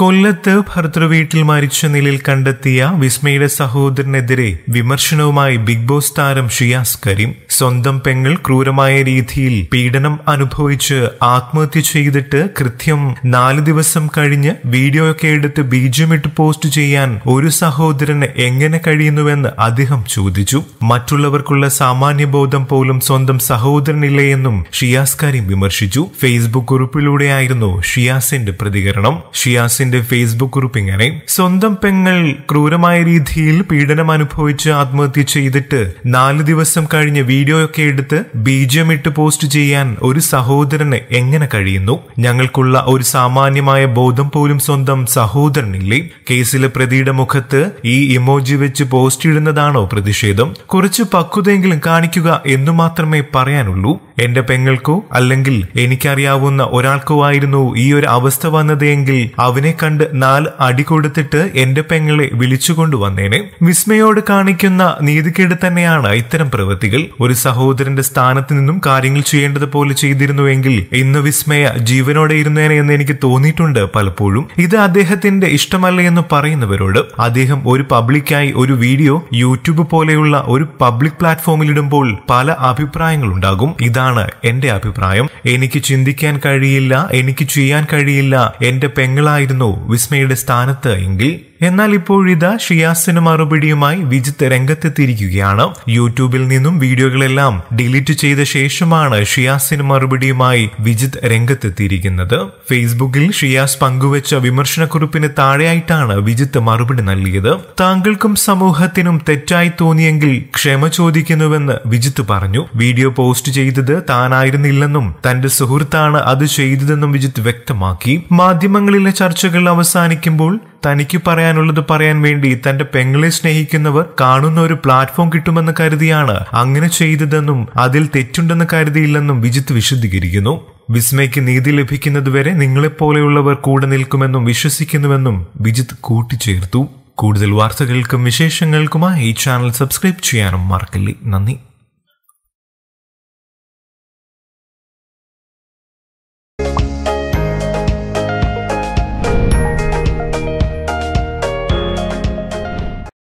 കൊല്ലത്ത് ഭർത്തൃവീട്ടിൽ മരിച്ച നിലയിൽ കണ്ടെത്തിയ വിസ്മയുടെ സഹോദരനെതിരെ വിമർശനവുമായി ബിഗ് ബോസ് താരം ഷിയാസ് കരീം സ്വന്തം പെങ്ങൾ ക്രൂരമായ രീതിയിൽ പീഡനം അനുഭവിച്ച് ആത്മഹത്യ ചെയ്തിട്ട് കൃത്യം നാല് ദിവസം കഴിഞ്ഞ് വീഡിയോയൊക്കെ എടുത്ത് ബീജമിട്ട് പോസ്റ്റ് ചെയ്യാൻ ഒരു സഹോദരന് എങ്ങനെ കഴിയുന്നുവെന്ന് അദ്ദേഹം ചോദിച്ചു മറ്റുള്ളവർക്കുള്ള സാമാന്യബോധം പോലും സ്വന്തം സഹോദരനില്ലയെന്നും എന്നും ഷിയാസ് കരീം വിമർശിച്ചു ഫേസ്ബുക്ക് കുറിപ്പിലൂടെയായിരുന്നു ഷിയാസിന്റെ പ്രതികരണം ഷിയാസിന്റെ ബ്രൂക്സിന്റെ ഫേസ്ബുക്ക് കുറിപ്പ് ഇങ്ങനെ സ്വന്തം പെങ്ങൾ ക്രൂരമായ രീതിയിൽ പീഡനം അനുഭവിച്ച് ആത്മഹത്യ ചെയ്തിട്ട് നാല് ദിവസം കഴിഞ്ഞ് വീഡിയോയൊക്കെ എടുത്ത് ബീജം ഇട്ട് പോസ്റ്റ് ചെയ്യാൻ ഒരു സഹോദരന് എങ്ങനെ കഴിയുന്നു ഞങ്ങൾക്കുള്ള ഒരു സാമാന്യമായ ബോധം പോലും സ്വന്തം സഹോദരനില്ലേ കേസിലെ പ്രതിയുടെ മുഖത്ത് ഈ ഇമോജി വെച്ച് പോസ്റ്റ് ഇടുന്നതാണോ പ്രതിഷേധം കുറച്ച് പക്വതയെങ്കിലും കാണിക്കുക എന്നു മാത്രമേ പറയാനുള്ളൂ എന്റെ പെങ്ങൾക്കോ അല്ലെങ്കിൽ എനിക്കറിയാവുന്ന ഒരാൾക്കോ ആയിരുന്നു ഈ ഒരു അവസ്ഥ വന്നതെങ്കിൽ അവനെ കണ്ട് നാല് അടി കൊടുത്തിട്ട് എന്റെ പെങ്ങളെ വിളിച്ചുകൊണ്ടു വന്നേനെ വിസ്മയോട് കാണിക്കുന്ന നീതികേട് തന്നെയാണ് ഇത്തരം പ്രവൃത്തികൾ ഒരു സഹോദരന്റെ സ്ഥാനത്ത് നിന്നും കാര്യങ്ങൾ പോലെ ചെയ്തിരുന്നുവെങ്കിൽ ഇന്ന് വിസ്മയ ജീവനോടെ ഇരുന്നേനെ എന്ന് എനിക്ക് തോന്നിയിട്ടുണ്ട് പലപ്പോഴും ഇത് അദ്ദേഹത്തിന്റെ ഇഷ്ടമല്ല എന്ന് പറയുന്നവരോട് അദ്ദേഹം ഒരു പബ്ലിക്കായി ഒരു വീഡിയോ യൂട്യൂബ് പോലെയുള്ള ഒരു പബ്ലിക് പ്ലാറ്റ്ഫോമിൽ ഇടുമ്പോൾ പല അഭിപ്രായങ്ങളുണ്ടാകും ഇതാ ഇതാണ് എന്റെ അഭിപ്രായം എനിക്ക് ചിന്തിക്കാൻ കഴിയില്ല എനിക്ക് ചെയ്യാൻ കഴിയില്ല എന്റെ പെങ്ങളായിരുന്നു വിസ്മയുടെ സ്ഥാനത്ത് എങ്കിൽ എന്നാൽ ഇപ്പോഴിതാ ഷിയാസിന് മറുപടിയുമായി വിജിത്ത് രംഗത്തെത്തിയിരിക്കുകയാണ് യൂട്യൂബിൽ നിന്നും വീഡിയോകളെല്ലാം ഡിലീറ്റ് ചെയ്ത ശേഷമാണ് ഷിയാസിന് മറുപടിയുമായി വിജിത്ത് രംഗത്തെത്തിയിരിക്കുന്നത് ഫേസ്ബുക്കിൽ ഷിയാസ് പങ്കുവച്ച വിമർശനക്കുറിപ്പിന് താഴെയായിട്ടാണ് വിജിത്ത് മറുപടി നൽകിയത് താങ്കൾക്കും സമൂഹത്തിനും തെറ്റായി തോന്നിയെങ്കിൽ ക്ഷമ ചോദിക്കുന്നുവെന്ന് വിജിത്ത് പറഞ്ഞു വീഡിയോ പോസ്റ്റ് ചെയ്തത് താനായിരുന്നില്ലെന്നും തന്റെ സുഹൃത്താണ് അത് ചെയ്തതെന്നും വിജിത്ത് വ്യക്തമാക്കി മാധ്യമങ്ങളിലെ ചർച്ചകൾ അവസാനിക്കുമ്പോൾ തനിക്ക് പറയാനുള്ളത് പറയാൻ വേണ്ടി തന്റെ പെങ്ങളെ സ്നേഹിക്കുന്നവർ കാണുന്ന ഒരു പ്ലാറ്റ്ഫോം കിട്ടുമെന്ന് കരുതിയാണ് അങ്ങനെ ചെയ്തതെന്നും അതിൽ തെറ്റുണ്ടെന്ന് കരുതിയില്ലെന്നും വിജിത്ത് വിശദീകരിക്കുന്നു വിസ്മയ്ക്ക് നീതി ലഭിക്കുന്നതുവരെ നിങ്ങളെപ്പോലെയുള്ളവർ കൂടെ നിൽക്കുമെന്നും വിശ്വസിക്കുന്നുവെന്നും വിജിത്ത് കൂട്ടിച്ചേർത്തു കൂടുതൽ വാർത്തകൾക്കും വിശേഷങ്ങൾക്കുമായി ഈ ചാനൽ സബ്സ്ക്രൈബ് ചെയ്യാനും മറക്കല്ലേ നന്ദി